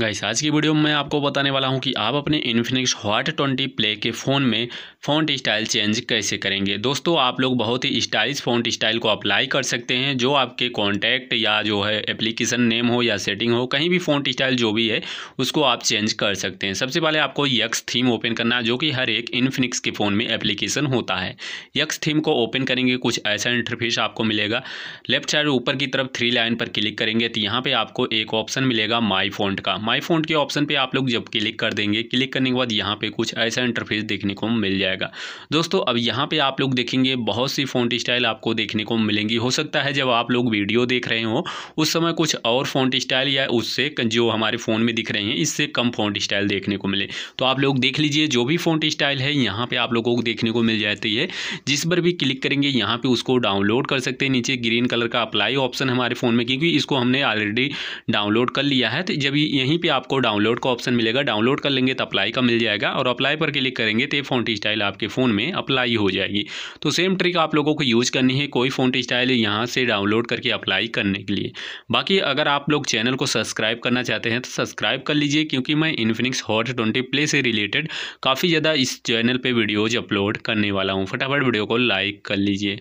guys आज की video में मैं आपको बताने वाला हूं कि आप अपने इन्फिनिक्स हॉट ट्वेंटी प्ले के फ़ोन में फ़ॉन्ट स्टाइल चेंज कैसे करेंगे दोस्तों आप लोग बहुत ही स्टाइलिश फ़ॉन्ट स्टाइल को अप्लाई कर सकते हैं जो आपके कॉन्टैक्ट या जो है एप्लीकेशन नेम हो या सेटिंग हो कहीं भी फ़ॉन्ट स्टाइल जो भी है उसको आप चेंज कर सकते हैं सबसे पहले आपको यक्स थीम ओपन करना जो कि हर एक इन्फिनिक्स के फ़ोन में एप्लीकेशन होता है यक्स थीम को ओपन करेंगे कुछ ऐसा इंटरफेस आपको मिलेगा लेफ्ट साइड ऊपर की तरफ थ्री लाइन पर क्लिक करेंगे तो यहाँ पर आपको एक ऑप्शन मिलेगा माई फोन का माई फोन के ऑप्शन पे आप लोग जब क्लिक कर देंगे क्लिक करने के बाद यहाँ पे कुछ ऐसा इंटरफेस देखने को मिल जाएगा दोस्तों अब यहाँ पे आप लोग देखेंगे बहुत सी फोन स्टाइल आपको देखने को मिलेंगी हो सकता है जब आप लोग वीडियो देख रहे हो उस समय कुछ और फोन स्टाइल या उससे जो हमारे फ़ोन में दिख रहे हैं इससे कम फोन स्टाइल देखने को मिले तो आप लोग देख लीजिए जो भी फोन स्टाइल है यहाँ पर आप लोगों को देखने को मिल जाती है जिस पर भी क्लिक करेंगे यहाँ पर उसको डाउनलोड कर सकते हैं नीचे ग्रीन कलर का अप्लाई ऑप्शन हमारे फ़ोन में क्योंकि इसको हमने ऑलरेडी डाउनलोड कर लिया है तो जब यहीं यहीं पे आपको डाउनलोड का ऑप्शन मिलेगा डाउनलोड कर लेंगे तो अप्लाई का मिल जाएगा और अप्लाई पर क्लिक करेंगे तो फोन स्टाइल आपके फ़ोन में अप्लाई हो जाएगी तो सेम ट्रिक आप लोगों को यूज़ करनी है कोई फोन स्टाइल यहाँ से डाउनलोड करके अप्लाई करने के लिए बाकी अगर आप लोग चैनल को सब्सक्राइब करना चाहते हैं तो सब्सक्राइब कर लीजिए क्योंकि मैं इन्फिनिक्स हॉट ट्वेंटी प्ले से रिलेटेड काफ़ी ज़्यादा इस चैनल पर वीडियोज़ अपलोड करने वाला हूँ फटाफट वीडियो को लाइक कर लीजिए